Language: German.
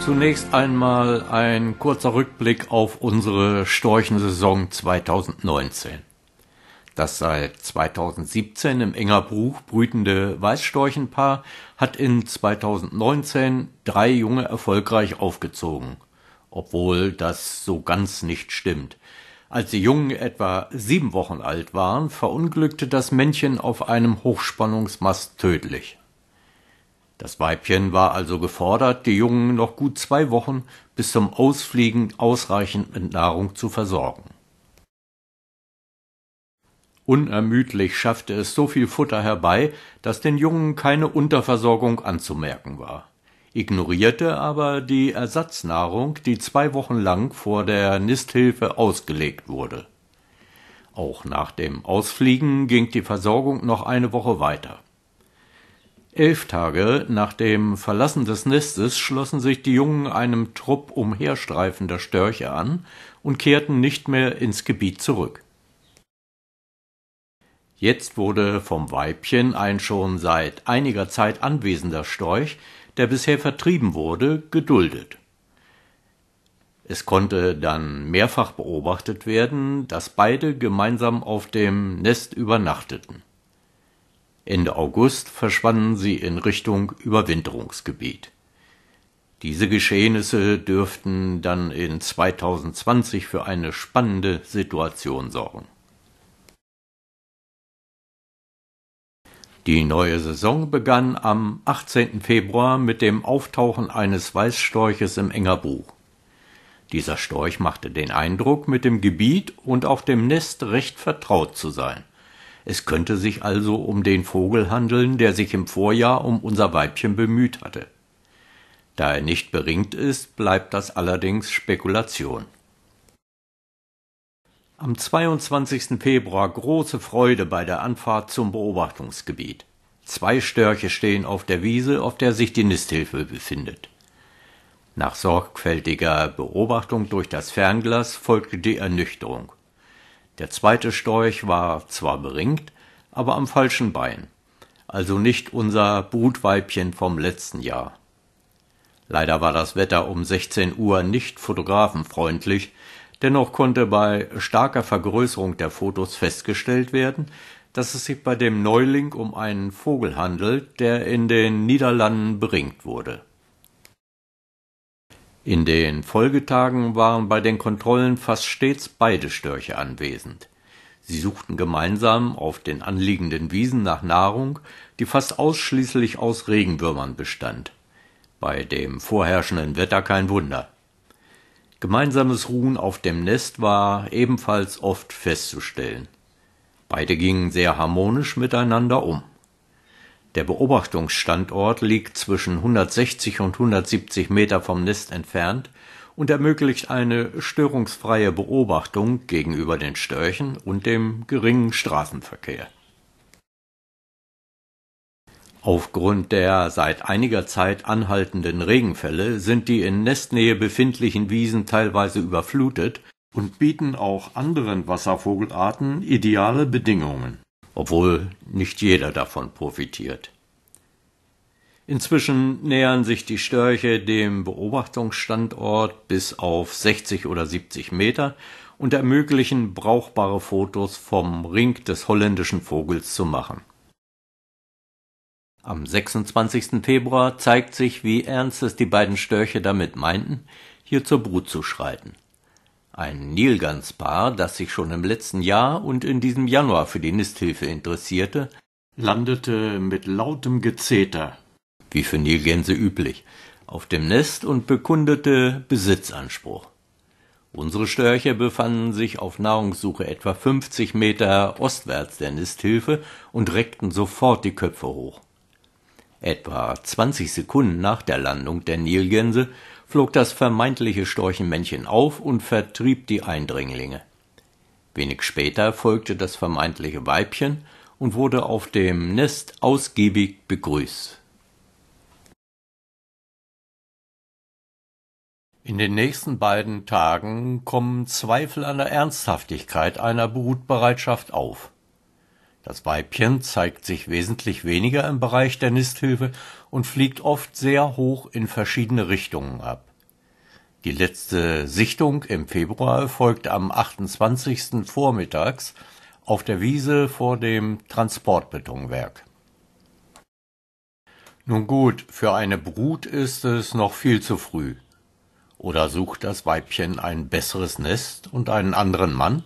Zunächst einmal ein kurzer Rückblick auf unsere Storchensaison 2019. Das seit 2017 im enger Bruch brütende Weißstorchenpaar hat in 2019 drei Junge erfolgreich aufgezogen, obwohl das so ganz nicht stimmt. Als die Jungen etwa sieben Wochen alt waren, verunglückte das Männchen auf einem Hochspannungsmast tödlich. Das Weibchen war also gefordert, die Jungen noch gut zwei Wochen bis zum Ausfliegen ausreichend mit Nahrung zu versorgen. Unermüdlich schaffte es so viel Futter herbei, dass den Jungen keine Unterversorgung anzumerken war, ignorierte aber die Ersatznahrung, die zwei Wochen lang vor der Nisthilfe ausgelegt wurde. Auch nach dem Ausfliegen ging die Versorgung noch eine Woche weiter Elf Tage nach dem Verlassen des Nestes schlossen sich die Jungen einem Trupp umherstreifender Störche an und kehrten nicht mehr ins Gebiet zurück. Jetzt wurde vom Weibchen ein schon seit einiger Zeit anwesender Storch, der bisher vertrieben wurde, geduldet. Es konnte dann mehrfach beobachtet werden, dass beide gemeinsam auf dem Nest übernachteten. Ende August verschwanden sie in Richtung Überwinterungsgebiet. Diese Geschehnisse dürften dann in 2020 für eine spannende Situation sorgen. Die neue Saison begann am 18. Februar mit dem Auftauchen eines Weißstorches im Engerbuch. Dieser Storch machte den Eindruck, mit dem Gebiet und auch dem Nest recht vertraut zu sein. Es könnte sich also um den Vogel handeln, der sich im Vorjahr um unser Weibchen bemüht hatte. Da er nicht beringt ist, bleibt das allerdings Spekulation. Am 22. Februar große Freude bei der Anfahrt zum Beobachtungsgebiet. Zwei Störche stehen auf der Wiese, auf der sich die Nisthilfe befindet. Nach sorgfältiger Beobachtung durch das Fernglas folgte die Ernüchterung. Der zweite Storch war zwar beringt, aber am falschen Bein, also nicht unser Brutweibchen vom letzten Jahr. Leider war das Wetter um 16 Uhr nicht fotografenfreundlich, dennoch konnte bei starker Vergrößerung der Fotos festgestellt werden, dass es sich bei dem Neuling um einen Vogel handelt, der in den Niederlanden beringt wurde in den Folgetagen waren bei den Kontrollen fast stets beide Störche anwesend. Sie suchten gemeinsam auf den anliegenden Wiesen nach Nahrung, die fast ausschließlich aus Regenwürmern bestand. Bei dem vorherrschenden Wetter kein Wunder. Gemeinsames Ruhen auf dem Nest war ebenfalls oft festzustellen. Beide gingen sehr harmonisch miteinander um. Der Beobachtungsstandort liegt zwischen 160 und 170 Meter vom Nest entfernt und ermöglicht eine störungsfreie Beobachtung gegenüber den Störchen und dem geringen Straßenverkehr. Aufgrund der seit einiger Zeit anhaltenden Regenfälle sind die in Nestnähe befindlichen Wiesen teilweise überflutet und bieten auch anderen Wasservogelarten ideale Bedingungen obwohl nicht jeder davon profitiert. Inzwischen nähern sich die Störche dem Beobachtungsstandort bis auf 60 oder 70 Meter und ermöglichen brauchbare Fotos vom Ring des holländischen Vogels zu machen. Am 26. Februar zeigt sich, wie ernst es die beiden Störche damit meinten, hier zur Brut zu schreiten ein Nilganspaar, das sich schon im letzten Jahr und in diesem Januar für die Nisthilfe interessierte, landete mit lautem Gezeter, wie für Nilgänse üblich, auf dem Nest und bekundete Besitzanspruch. Unsere Störche befanden sich auf Nahrungssuche etwa 50 Meter ostwärts der Nisthilfe und reckten sofort die Köpfe hoch. Etwa 20 Sekunden nach der Landung der Nilgänse flog das vermeintliche Storchenmännchen auf und vertrieb die Eindringlinge. Wenig später folgte das vermeintliche Weibchen und wurde auf dem Nest ausgiebig begrüßt. In den nächsten beiden Tagen kommen Zweifel an der Ernsthaftigkeit einer Brutbereitschaft auf. Das Weibchen zeigt sich wesentlich weniger im Bereich der Nisthöfe und fliegt oft sehr hoch in verschiedene Richtungen ab. Die letzte Sichtung im Februar erfolgt am 28. vormittags auf der Wiese vor dem Transportbetonwerk. Nun gut, für eine Brut ist es noch viel zu früh. Oder sucht das Weibchen ein besseres Nest und einen anderen Mann?